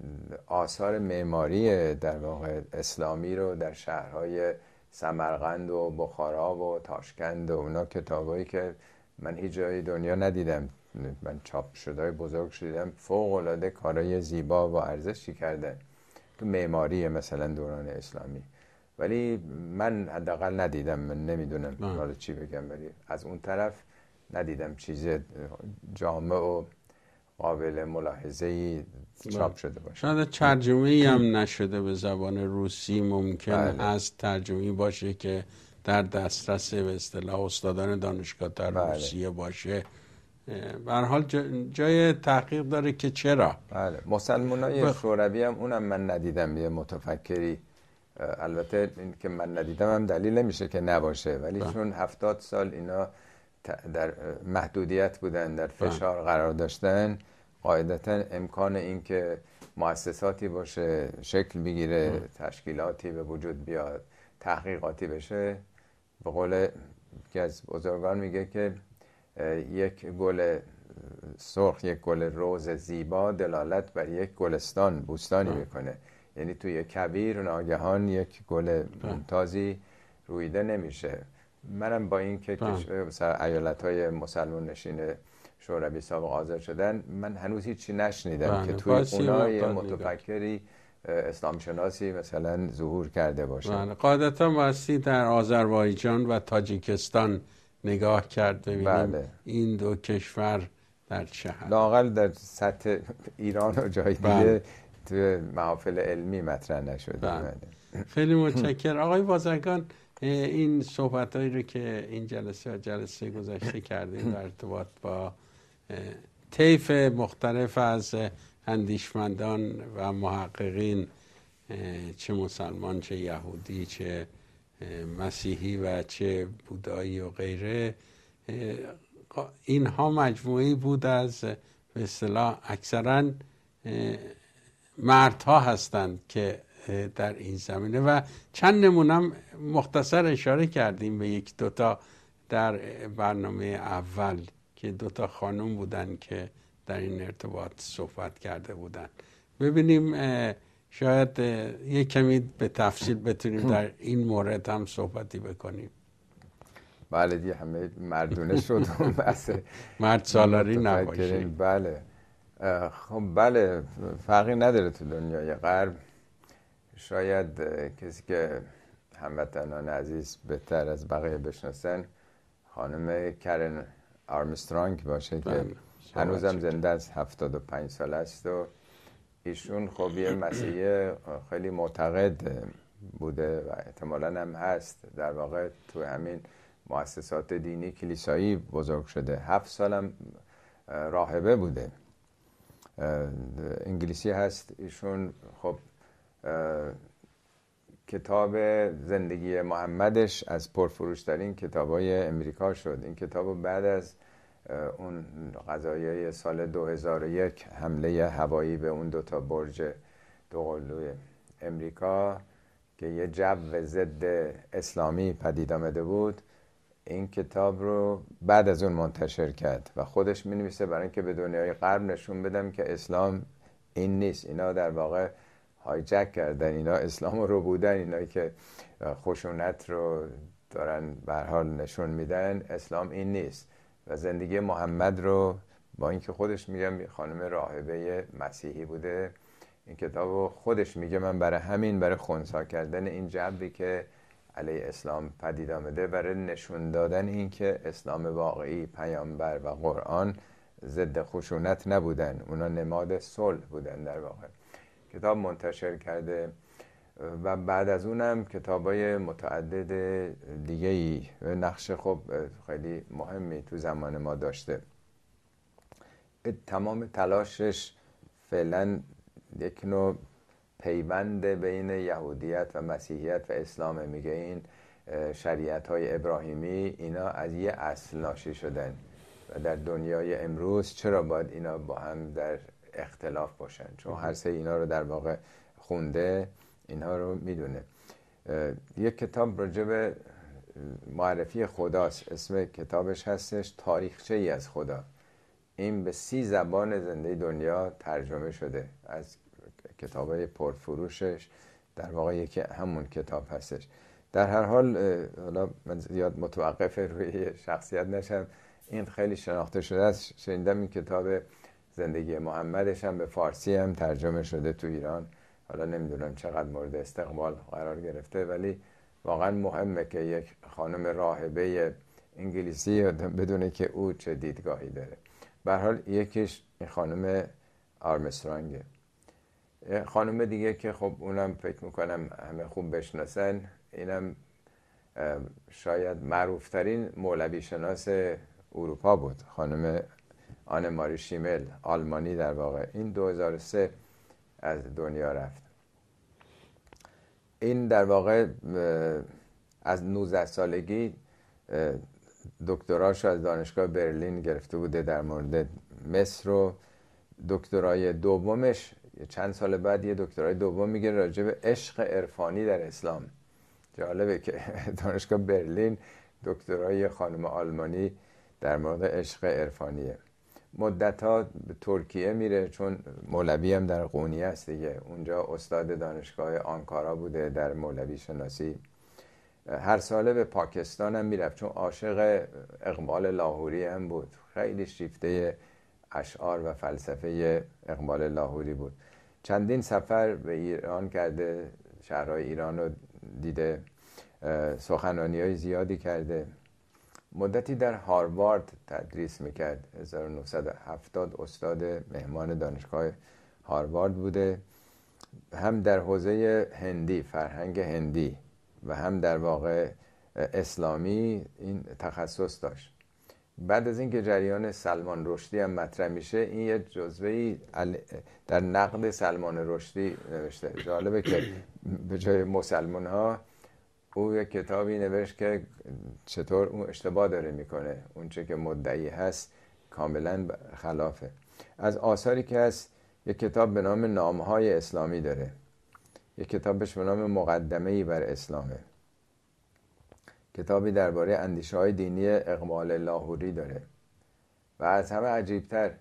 آثار معماری در واقع اسلامی رو در شهرهای سمرقند و بخارا و تاشکند و اونا کتابایی که من هیچ جای دنیا ندیدم من چاپ های بزرگ شدیدم فوق العاده کارای زیبا و ارزشی کرده تو معماری مثلا دوران اسلامی ولی من حداقل ندیدم من نمیدونم حالا چی بگم ولی از اون طرف ندیدم چیز جامع و قابل ملاحظه چاپ بله. شده باشه شاید ترجمه هم نشده به زبان روسی ممکن بله. از ترجمه باشه که در دسترس به اصطلاح استادان دانشگاه در بله. روسیه باشه به حال جای تحقیق داره که چرا بله مسلمانای بخ... شوروی هم اونم من ندیدم یه متفکری البته این که من ندیدم هم دلیل نمیشه که نباشه ولی بله. چون هفتاد سال اینا در محدودیت بودن در بله. فشار قرار داشتن قاعدتا امکان اینکه مؤسساتی باشه شکل بگیره تشکیلاتی به وجود بیاد تحقیقاتی بشه به قول که از بزرگان میگه که یک گل سرخ یک گل روز زیبا دلالت بر یک گلستان بوستانی میکنه یعنی توی کبیر ناگهان یک گل ممتازی رویده نمیشه منم با این که ایالت های مسلمان نشینه شوروی سابق آزاد شدن من هنوز هیچی نشنیدم که بله، توی اونای متفکری اسلام شناسی مثلا ظهور کرده باشه بله، قاعدتا واسی در آذربایجان و تاجیکستان نگاه کرد ببینیم بله. این دو کشور در شهر لاقل در سطح ایران و جای دیگه بله. تو محافل علمی مطرح نشده بله. خیلی متشکرم. آقای بازرگان این صحبت رو که این جلسه و جلسه گذشته کردیم در ارتباط با طیف مختلف از اندیشمندان و محققین چه مسلمان چه یهودی چه مسیحی و چه بودایی و غیره اینها مجموعی بود از به اصطلاح اکثرا مردها هستند که در این زمینه و چند نمونم مختصر اشاره کردیم به یک دوتا در برنامه اول که دو تا خانم بودن که در این ارتباط صحبت کرده بودن ببینیم شاید یک کمی به تفصیل بتونیم در این مورد هم صحبتی بکنیم بله دیگه همه مردونه شد مرد سالاری نباشیم بله خب بله فرقی نداره تو دنیای غرب شاید کسی که هموطنان عزیز بهتر از بقیه بشناسن خانم کرن آرمسترانگ باشه که بله، هنوزم زنده و پنج سال است و ایشون خب یه مسیح خیلی معتقد بوده و احتمالا هم هست در واقع تو همین مؤسسات دینی کلیسایی بزرگ شده هفت سالم راهبه بوده انگلیسی هست ایشون خب کتاب زندگی محمدش از پرفروشترین کتاب های امریکا شد این کتاب بعد از اون قضایه سال 2001 حمله هوایی به اون دوتا برج دوقلوی امریکا که یه جو ضد اسلامی پدید آمده بود این کتاب رو بعد از اون منتشر کرد و خودش می نویسه برای اینکه به دنیای غرب نشون بدم که اسلام این نیست اینا در واقع هایجک کردن اینا اسلام رو بودن اینا که خشونت رو دارن به حال نشون میدن اسلام این نیست و زندگی محمد رو با اینکه خودش میگم خانم راهبه مسیحی بوده این کتاب خودش میگه من برای همین برای خونسا کردن این جبی که علیه اسلام پدید آمده برای نشون دادن اینکه اسلام واقعی پیامبر و قرآن ضد خشونت نبودن اونا نماد صلح بودن در واقع کتاب منتشر کرده و بعد از اونم کتاب های متعدد دیگه ای نقش خب خیلی مهمی تو زمان ما داشته تمام تلاشش فعلا یک نوع پیوند بین یهودیت و مسیحیت و اسلام میگه این شریعت های ابراهیمی اینا از یه اصل ناشی شدن و در دنیای امروز چرا باید اینا با هم در اختلاف باشن چون هر سه اینا رو در واقع خونده اینها رو میدونه یک کتاب راجع معرفی خداست اسم کتابش هستش تاریخچه ای از خدا این به سی زبان زنده دنیا ترجمه شده از کتاب های پرفروشش در واقع یکی همون کتاب هستش در هر حال حالا من زیاد متوقف روی شخصیت نشم این خیلی شناخته شده است شنیدم این کتاب زندگی محمدش هم به فارسی هم ترجمه شده تو ایران حالا نمیدونم چقدر مورد استقبال قرار گرفته ولی واقعا مهمه که یک خانم راهبه انگلیسی بدونه که او چه دیدگاهی داره به حال یکیش این خانم آرمسترانگ. خانم دیگه که خب اونم فکر میکنم همه خوب بشناسن اینم شاید معروفترین مولوی شناس اروپا بود خانم آن ماری شیمل آلمانی در واقع این 2003 از دنیا رفت این در واقع از 19 سالگی دکتراش از دانشگاه برلین گرفته بوده در مورد مصر و دکترای دومش چند سال بعد یه دکترای دوم میگیره راجع به عشق عرفانی در اسلام جالبه که دانشگاه برلین دکترای خانم آلمانی در مورد عشق عرفانیه مدت ها به ترکیه میره چون مولوی هم در قونیه است دیگه اونجا استاد دانشگاه آنکارا بوده در مولوی شناسی هر ساله به پاکستان هم میرفت چون عاشق اقبال لاهوری هم بود خیلی شیفته اشعار و فلسفه اقبال لاهوری بود چندین سفر به ایران کرده شهرهای ایران رو دیده سخنانی های زیادی کرده مدتی در هاروارد تدریس میکرد 1970 استاد مهمان دانشگاه هاروارد بوده هم در حوزه هندی فرهنگ هندی و هم در واقع اسلامی این تخصص داشت بعد از اینکه جریان سلمان رشدی هم مطرح میشه این یه جزوه در نقد سلمان رشدی نوشته جالبه که به جای مسلمان ها او یک کتابی نوشت که چطور اون اشتباه داره میکنه اونچه که مدعی هست کاملا خلافه از آثاری که هست یک کتاب به نام نامهای اسلامی داره یک کتابش به نام مقدمه ای بر اسلامه کتابی درباره اندیشه های دینی اقبال لاهوری داره و از همه عجیبتر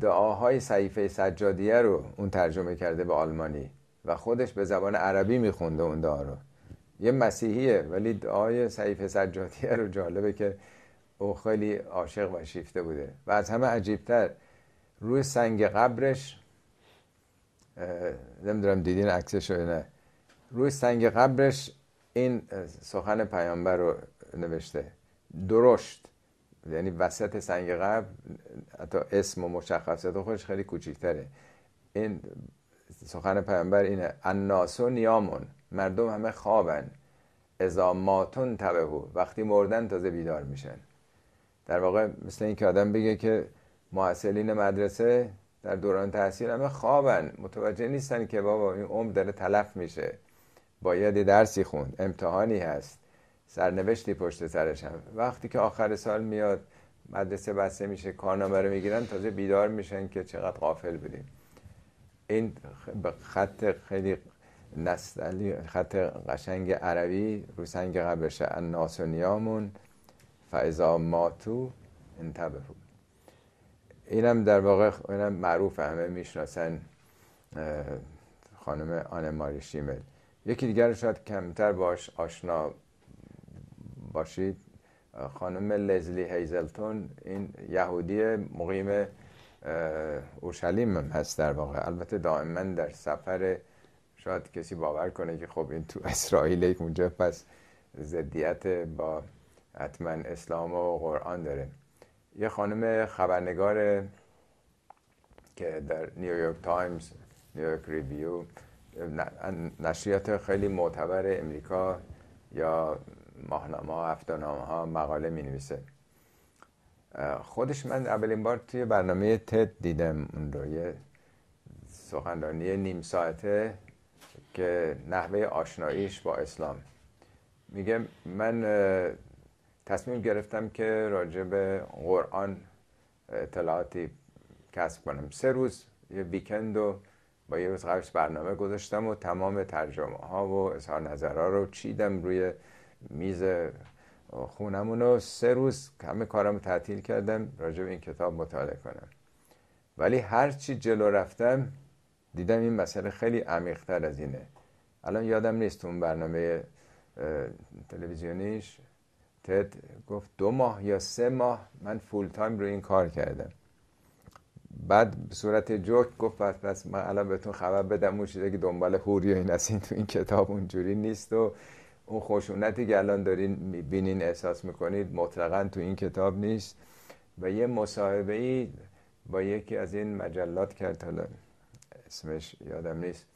دعاهای صحیفه سجادیه رو اون ترجمه کرده به آلمانی و خودش به زبان عربی میخونده اون دعا رو یه مسیحیه ولی دعای سعیف سجادیه رو جالبه که او خیلی عاشق و شیفته بوده و از همه عجیبتر روی سنگ قبرش نمیدونم دیدین عکسش رو نه روی سنگ قبرش این سخن پیامبر رو نوشته درشت یعنی وسط سنگ قبر حتی اسم و مشخصات خودش خیلی کوچیکتره این سخن پیامبر اینه الناس نیامون مردم همه خوابن اذا ماتون وقتی مردن تازه بیدار میشن در واقع مثل این که آدم بگه که معسلین مدرسه در دوران تحصیل همه خوابن متوجه نیستن که بابا این عمر داره تلف میشه باید یه درسی خوند امتحانی هست سرنوشتی پشت سرش هم وقتی که آخر سال میاد مدرسه بسته میشه کارنامه رو میگیرن تازه بیدار میشن که چقدر قافل بودیم این خط خیلی نسلی خط قشنگ عربی رو سنگ قبرشه الناس و نیامون فعضا ماتو انتبهو اینم در واقع اینم معروف همه میشناسن خانم آن ماری شیمل یکی دیگر شاید کمتر باش آشنا باشید خانم لزلی هیزلتون این یهودی مقیم هم هست در واقع البته دائما در سفر شاید کسی باور کنه که خب این تو اسرائیل اونجا پس ضدیت با حتما اسلام و قرآن داره یه خانم خبرنگار که در نیویورک تایمز نیویورک ریویو نشریات خیلی معتبر امریکا یا ماهنامه ها ها مقاله می نویسه خودش من اولین بار توی برنامه تد دیدم اون رو یه سخنرانی نیم ساعته که نحوه آشناییش با اسلام میگه من تصمیم گرفتم که راجع به قرآن اطلاعاتی کسب کنم سه روز یه ویکند و با یه روز قبلش برنامه گذاشتم و تمام ترجمه ها و اظهار نظرها رو چیدم روی میز خونمون رو سه روز همه کارم تعطیل کردم راجع به این کتاب مطالعه کنم ولی هرچی جلو رفتم دیدم این مسئله خیلی عمیقتر از اینه الان یادم نیست اون برنامه تلویزیونیش تد گفت دو ماه یا سه ماه من فول تایم رو این کار کردم بعد به صورت جوک گفت پس من الان بهتون خبر بدم اون که دنبال هوری و این از این تو این کتاب اونجوری نیست و اون خشونتی که الان دارین میبینین احساس میکنید مطلقا تو این کتاب نیست و یه مصاحبه ای با یکی از این مجلات کرد حالا اسمش یادم نیست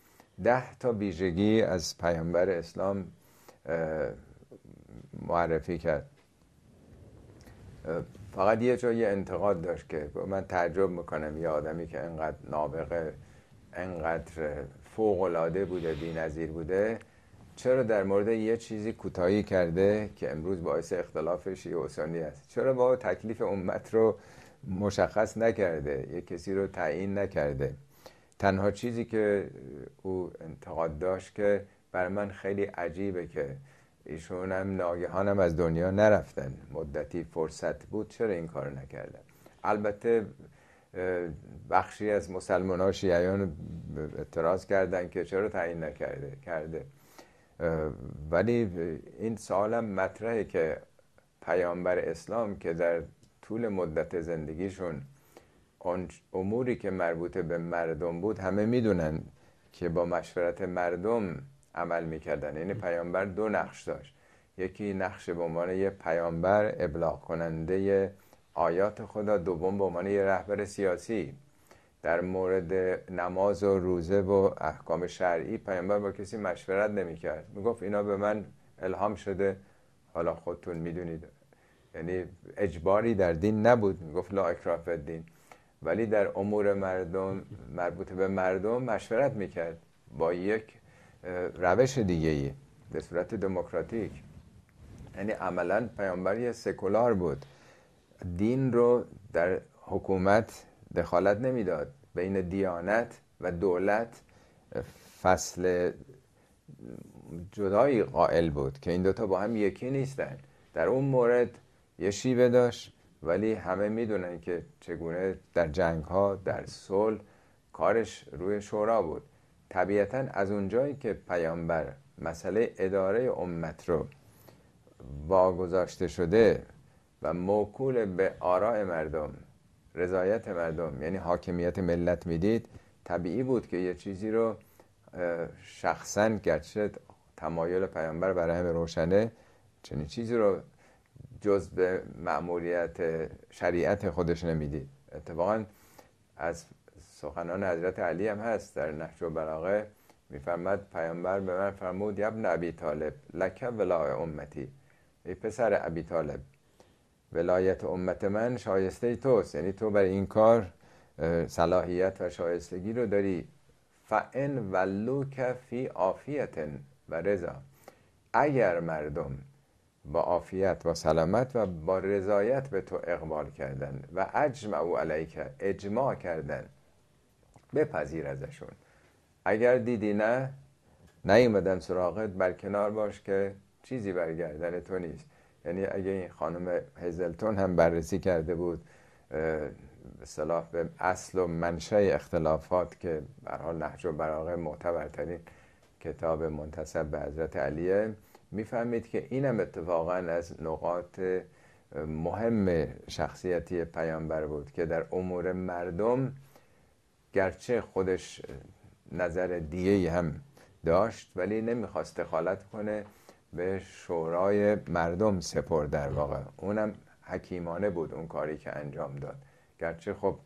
ده تا ویژگی از پیامبر اسلام معرفی کرد فقط یه جایی یه انتقاد داشت که من تعجب میکنم یه آدمی که انقدر نابغه انقدر فوق العاده بوده نظیر بوده چرا در مورد یه چیزی کوتاهی کرده که امروز باعث اختلاف شیعه و است چرا با تکلیف امت رو مشخص نکرده یه کسی رو تعیین نکرده تنها چیزی که او انتقاد داشت که بر من خیلی عجیبه که ایشون هم هم از دنیا نرفتن مدتی فرصت بود چرا این کار نکردن البته بخشی از مسلمان ها شیعیان اعتراض کردن که چرا تعیین نکرده کرده ولی این سوالم مطرحه که پیامبر اسلام که در طول مدت زندگیشون اون اموری که مربوط به مردم بود همه میدونن که با مشورت مردم عمل میکردن یعنی پیامبر دو نقش داشت یکی نقش به عنوان یه پیامبر ابلاغ کننده آیات خدا دوم به عنوان یه رهبر سیاسی در مورد نماز و روزه و احکام شرعی پیامبر با کسی مشورت نمیکرد میگفت اینا به من الهام شده حالا خودتون میدونید یعنی اجباری در دین نبود میگفت لا اکراف دین ولی در امور مردم مربوط به مردم مشورت میکرد با یک روش دیگه ای به صورت دموکراتیک یعنی عملا پیامبری سکولار بود دین رو در حکومت دخالت نمیداد بین دیانت و دولت فصل جدایی قائل بود که این دوتا با هم یکی نیستن در اون مورد یه شیوه داشت ولی همه میدونن که چگونه در جنگ ها در صلح کارش روی شورا بود طبیعتا از اونجایی که پیامبر مسئله اداره امت رو واگذاشته شده و موکول به آراء مردم رضایت مردم یعنی حاکمیت ملت میدید طبیعی بود که یه چیزی رو شخصا گرچه تمایل پیامبر برای همه روشنه چنین چیزی رو جز به معمولیت شریعت خودش نمیدید اتفاقا از سخنان حضرت علی هم هست در نهج البلاغه میفرمد پیامبر به من فرمود یبن ابی طالب لکه ولای امتی ای پسر ابی طالب ولایت امت من شایسته توست یعنی تو بر این کار صلاحیت و شایستگی رو داری فعن ولو کفی عافیت و رضا اگر مردم با عافیت و سلامت و با رضایت به تو اقبال کردن و اجمع علیک اجماع کردن بپذیر ازشون اگر دیدی نه نیومدن سراغت بر کنار باش که چیزی برگردن تو نیست یعنی اگه این خانم هیزلتون هم بررسی کرده بود به به اصل و منشه اختلافات که به حال و براغه معتبرترین کتاب منتصب به حضرت علیه میفهمید که اینم اتفاقا از نقاط مهم شخصیتی پیامبر بود که در امور مردم گرچه خودش نظر دیگه هم داشت ولی نمیخواست دخالت کنه به شورای مردم سپرد در واقع اونم حکیمانه بود اون کاری که انجام داد گرچه خب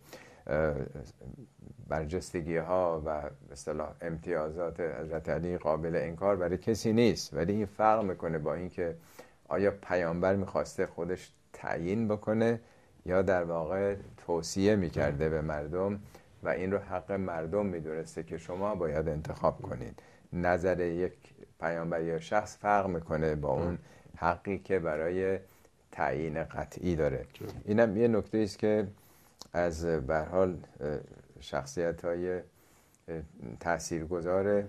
برجستگی ها و مثلا امتیازات حضرت علی قابل انکار برای کسی نیست ولی این فرق میکنه با اینکه آیا پیامبر میخواسته خودش تعیین بکنه یا در واقع توصیه میکرده به مردم و این رو حق مردم میدونسته که شما باید انتخاب کنید نظر یک پیامبر یا شخص فرق میکنه با اون حقی که برای تعیین قطعی داره اینم یه نکته است که از برحال شخصیت های گذاره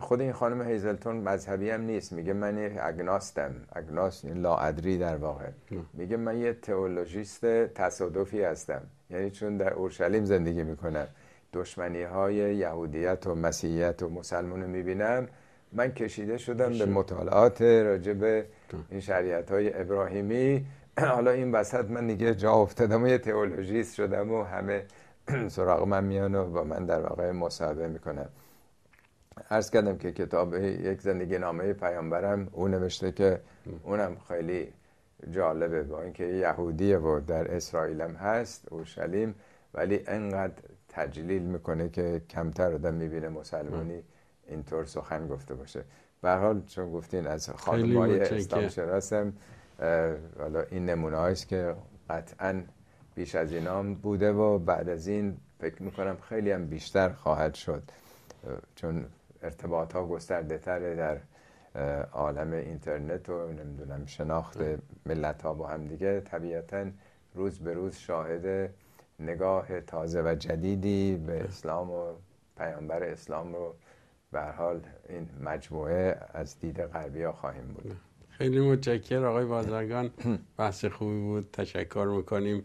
خود این خانم هیزلتون مذهبی هم نیست میگه من اگناستم اگناست این یعنی لاعدری در واقع میگه من یه تئولوژیست تصادفی هستم یعنی چون در اورشلیم زندگی میکنم دشمنی های یهودیت و مسیحیت و مسلمان رو میبینم من کشیده شدم به مطالعات راجب این شریعت های ابراهیمی حالا این وسط من دیگه جا افتادم و یه تئولوژیست شدم و همه سراغ من میان و با من در واقع مصاحبه میکنم عرض کردم که کتاب یک زندگی نامه پیامبرم او نوشته که اونم خیلی جالبه با اینکه یهودیه و در اسرائیل هم هست اورشلیم ولی انقدر تجلیل میکنه که کمتر آدم میبینه مسلمانی اینطور سخن گفته باشه به حال چون گفتین از خانمای اسلام شراسم، حالا این نمونه که قطعا بیش از اینام بوده و بعد از این فکر میکنم خیلی هم بیشتر خواهد شد چون ارتباط ها گسترده تره در عالم اینترنت و نمیدونم شناخت ملت ها با هم دیگه طبیعتا روز به روز شاهد نگاه تازه و جدیدی به اسلام و پیامبر اسلام رو به حال این مجموعه از دید غربی ها خواهیم بود خیلی متشکر آقای بازرگان بحث خوبی بود تشکر میکنیم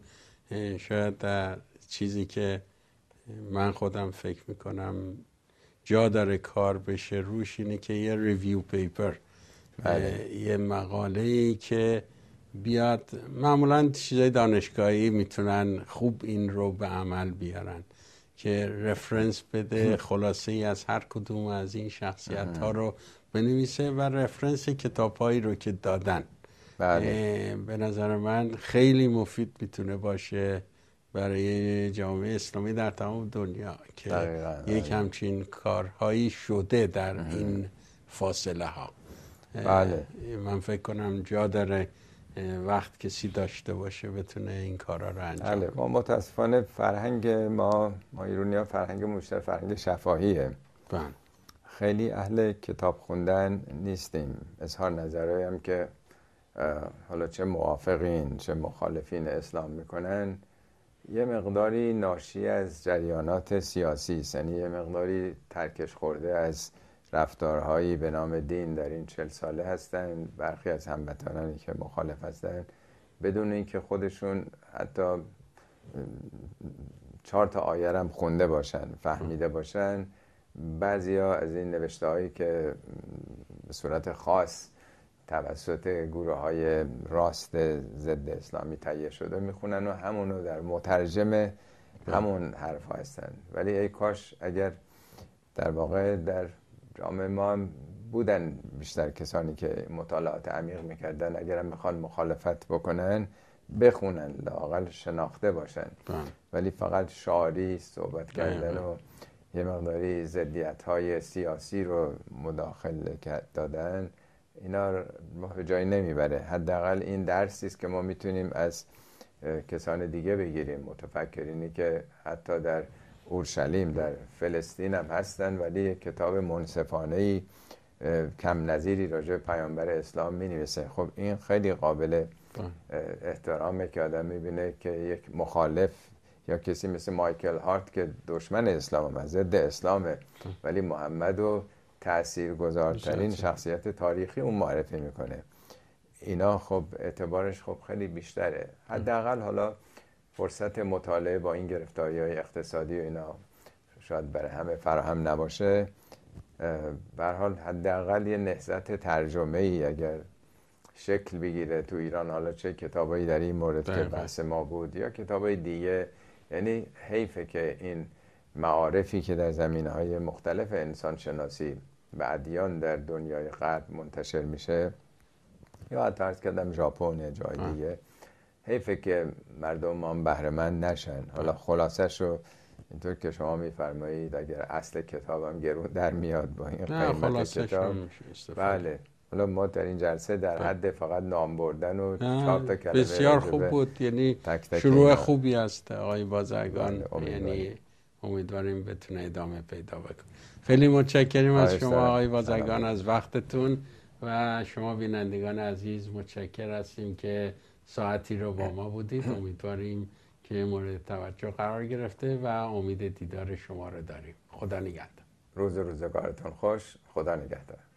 شاید در چیزی که من خودم فکر میکنم جا داره کار بشه روش اینه که یه ریویو پیپر بله. یه مقاله ای که بیاد معمولا چیزای دانشگاهی میتونن خوب این رو به عمل بیارن که رفرنس بده خلاصه ای از هر کدوم از این شخصیت ها رو بنویسه و رفرنس کتابهایی رو که دادن بله. به نظر من خیلی مفید میتونه باشه برای جامعه اسلامی در تمام دنیا که دقیقا. یک آره. همچین کارهایی شده در این فاصله ها بله. من فکر کنم جا داره وقت کسی داشته باشه بتونه این کارا رو انجام بله ما متاسفانه فرهنگ ما ما ایرونی فرهنگ مشتر فرهنگ شفاهیه بله. خیلی اهل کتاب خوندن نیستیم اظهار نظرهایی هم که حالا چه موافقین چه مخالفین اسلام میکنن یه مقداری ناشی از جریانات سیاسی است یعنی یه مقداری ترکش خورده از رفتارهایی به نام دین در این چل ساله هستن برخی از هموطنانی که مخالف هستن بدون اینکه خودشون حتی چهار تا آیرم خونده باشن فهمیده باشن ها از این نوشته هایی که به صورت خاص توسط گروه های راست ضد اسلامی تهیه شده میخونن و همونو در مترجم همون حرف هستن ولی ای کاش اگر در واقع در جامعه ما هم بودن بیشتر کسانی که مطالعات عمیق میکردن اگرم میخوان مخالفت بکنن بخونن لاقل شناخته باشن بله. ولی فقط شعاری صحبت کردن بله. و یه مقداری زدیت های سیاسی رو مداخله دادن اینا ما به جایی نمیبره حداقل این درسی است که ما میتونیم از کسان دیگه بگیریم متفکرینی که حتی در اورشلیم در فلسطین هم هستن ولی کتاب منصفانه ای کم نظیری راجع پیامبر اسلام می نویسه خب این خیلی قابل احترامه که آدم بینه که یک مخالف یا کسی مثل مایکل هارت که دشمن اسلام هم ضد اسلامه ولی محمد و تأثیر گذارترین شخصیت تاریخی اون معرفی میکنه اینا خب اعتبارش خب خیلی بیشتره حداقل حالا فرصت مطالعه با این گرفتاری های اقتصادی و اینا شاید برای همه فراهم نباشه به حال حداقل یه نهزت ترجمه ای اگر شکل بگیره تو ایران حالا چه کتابایی در این مورد که بحث ما بود یا کتابای دیگه یعنی حیفه که این معارفی که در زمینه های مختلف انسان شناسی و ادیان در دنیای غرب منتشر میشه یا حتی ارز کردم ژاپن جای دیگه حیفه که مردم ما من نشن حالا خلاصش رو اینطور که شما میفرمایید اگر اصل کتابم گرون در میاد با این قیمت کتاب بله حالا ما در این جلسه در بله. حد فقط نام بردن و چاپ تا کلمه بسیار خوب بود یعنی تک شروع خوبی است آقای بازرگان بله، یعنی امیدواریم بتونه ادامه پیدا بکنه خیلی متشکریم از شما آقای بازرگان از وقتتون و شما بینندگان عزیز متشکر هستیم که ساعتی رو با ما بودید امیدواریم که مورد توجه قرار گرفته و امید دیدار شما رو داریم خدا نگهدار روز روزگارتون خوش خدا نگهدار